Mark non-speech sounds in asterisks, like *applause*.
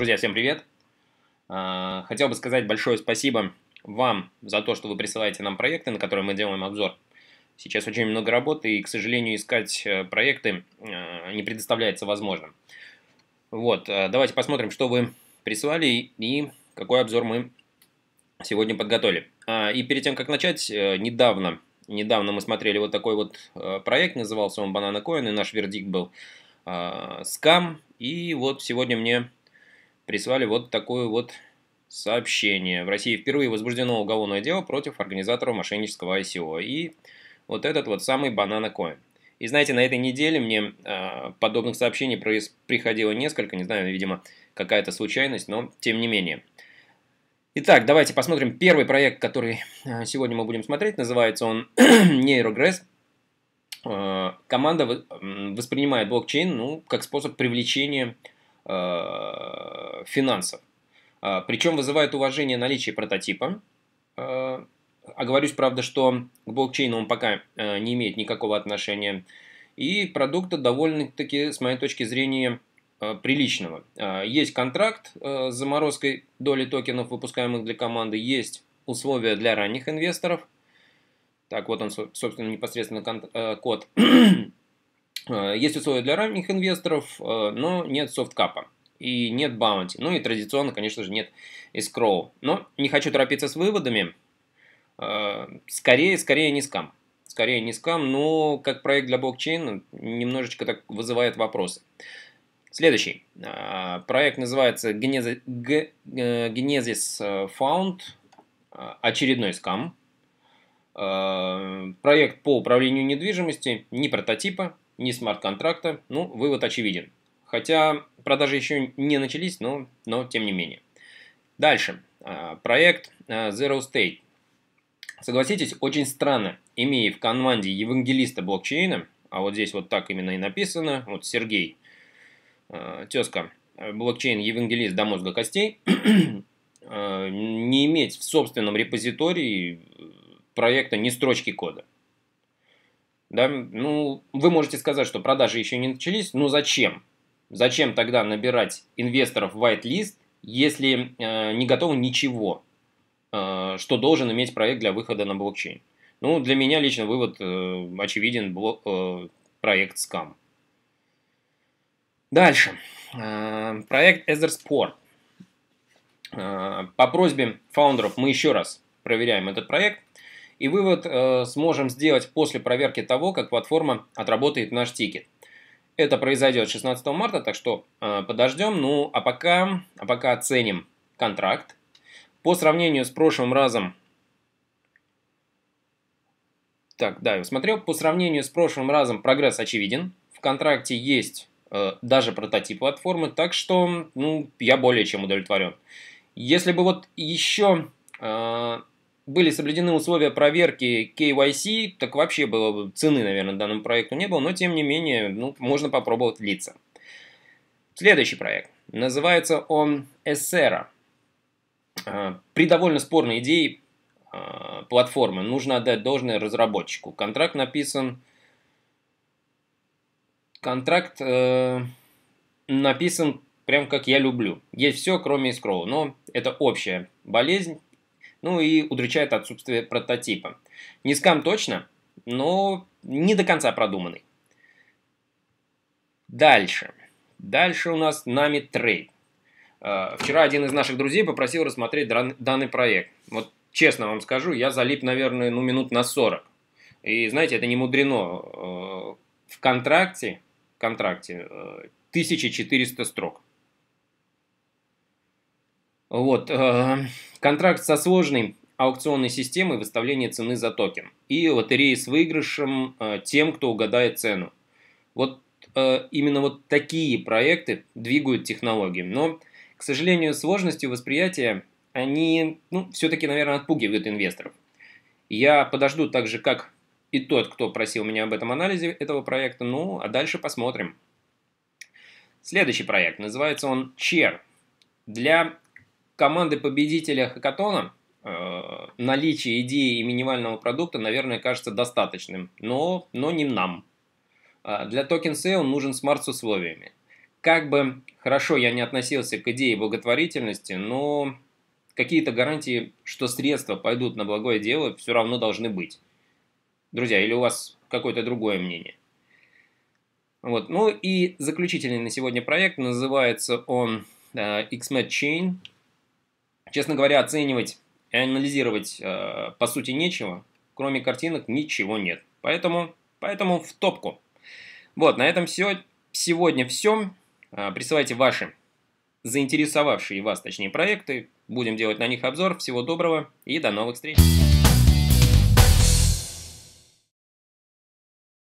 Друзья, всем привет! А, хотел бы сказать большое спасибо вам за то, что вы присылаете нам проекты, на которые мы делаем обзор. Сейчас очень много работы, и, к сожалению, искать э, проекты э, не предоставляется возможным. Вот, э, давайте посмотрим, что вы прислали и какой обзор мы сегодня подготовили. А, и перед тем, как начать, недавно, недавно мы смотрели вот такой вот проект, назывался он «Банана Коин», и наш вердикт был «Скам». И вот сегодня мне прислали вот такое вот сообщение. В России впервые возбуждено уголовное дело против организатора мошеннического ICO. И вот этот вот самый Банана Коин. И знаете, на этой неделе мне э, подобных сообщений проис приходило несколько, не знаю, видимо, какая-то случайность, но тем не менее. Итак, давайте посмотрим первый проект, который а, сегодня мы будем смотреть. Называется он *clears throat* Нейрогресс. А, команда воспринимает блокчейн ну, как способ привлечения Э, финансов. Э, Причем вызывает уважение наличие прототипа. Э, оговорюсь, правда, что к блокчейну он пока не имеет никакого отношения. И продукта довольно-таки, с моей точки зрения, приличного. Есть контракт с заморозкой доли токенов, выпускаемых для команды. Есть условия для ранних инвесторов. Так, вот он, собственно, непосредственно код. *clears throat* Э, есть условия для равных инвесторов, э, но нет софткапа и нет баунти. Ну и традиционно, конечно же, нет эскроу. Но не хочу торопиться с выводами. Э, скорее, скорее не скам. Скорее не скам, но как проект для блокчейна немножечко так вызывает вопросы. Следующий. Проект называется Genesis Found. Очередной скам. Проект по управлению недвижимости, не прототипа, ни смарт-контракта. Ну, вывод очевиден. Хотя продажи еще не начались, но, но тем не менее. Дальше. А, проект а, Zero State. Согласитесь, очень странно, имея в команде евангелиста блокчейна, а вот здесь вот так именно и написано, вот Сергей, а, тезка, блокчейн-евангелист до мозга костей, *clears throat* не иметь в собственном репозитории проекта ни строчки кода. Да? Ну, вы можете сказать, что продажи еще не начались, но зачем? Зачем тогда набирать инвесторов в white list, если э, не готово ничего, э, что должен иметь проект для выхода на блокчейн? Ну, для меня лично вывод э, очевиден, блок, э, проект Scam. Дальше. Э, проект Ethersport. Э, по просьбе фаундеров мы еще раз проверяем этот проект. И вывод э, сможем сделать после проверки того, как платформа отработает наш тикет. Это произойдет 16 марта, так что э, подождем. Ну, а пока, а пока оценим контракт. По сравнению с прошлым разом так, да, я смотрел. По сравнению с прошлым разом прогресс очевиден. В контракте есть э, даже прототип платформы, так что ну, я более чем удовлетворен. Если бы вот еще э, были соблюдены условия проверки KYC, так вообще было бы цены, наверное, данному проекту не было, но тем не менее, ну, можно попробовать лица. Следующий проект. Называется он Эссера. А, при довольно спорной идее а, платформы нужно отдать должное разработчику. Контракт написан... Контракт э, написан прям как я люблю. Есть все, кроме скролла, но это общая болезнь ну и удручает отсутствие прототипа. Не скам точно, но не до конца продуманный. Дальше. Дальше у нас нами трейд. А, вчера один из наших друзей попросил рассмотреть данный проект. Вот честно вам скажу, я залип, наверное, ну минут на 40. И знаете, это не мудрено. А, в контракте, контракте 1400 а, строк. Вот. Контракт со сложной аукционной системой выставления цены за токен и лотереи с выигрышем э, тем, кто угадает цену. Вот э, именно вот такие проекты двигают технологии. Но, к сожалению, сложностью восприятия они ну, все-таки, наверное, отпугивают инвесторов. Я подожду так же, как и тот, кто просил меня об этом анализе этого проекта. Ну, а дальше посмотрим. Следующий проект, называется он Chair. Для команды победителя хакатона э, наличие идеи и минимального продукта, наверное, кажется достаточным, но, но не нам. А, для токен он нужен смарт с условиями. Как бы хорошо я не относился к идее благотворительности, но какие-то гарантии, что средства пойдут на благое дело, все равно должны быть. Друзья, или у вас какое-то другое мнение? Вот. Ну и заключительный на сегодня проект, называется он э, XMAT Chain, Честно говоря, оценивать и анализировать, э, по сути, нечего. Кроме картинок ничего нет. Поэтому, поэтому в топку. Вот, на этом все. Сегодня все. Э, присылайте ваши заинтересовавшие вас, точнее, проекты. Будем делать на них обзор. Всего доброго и до новых встреч.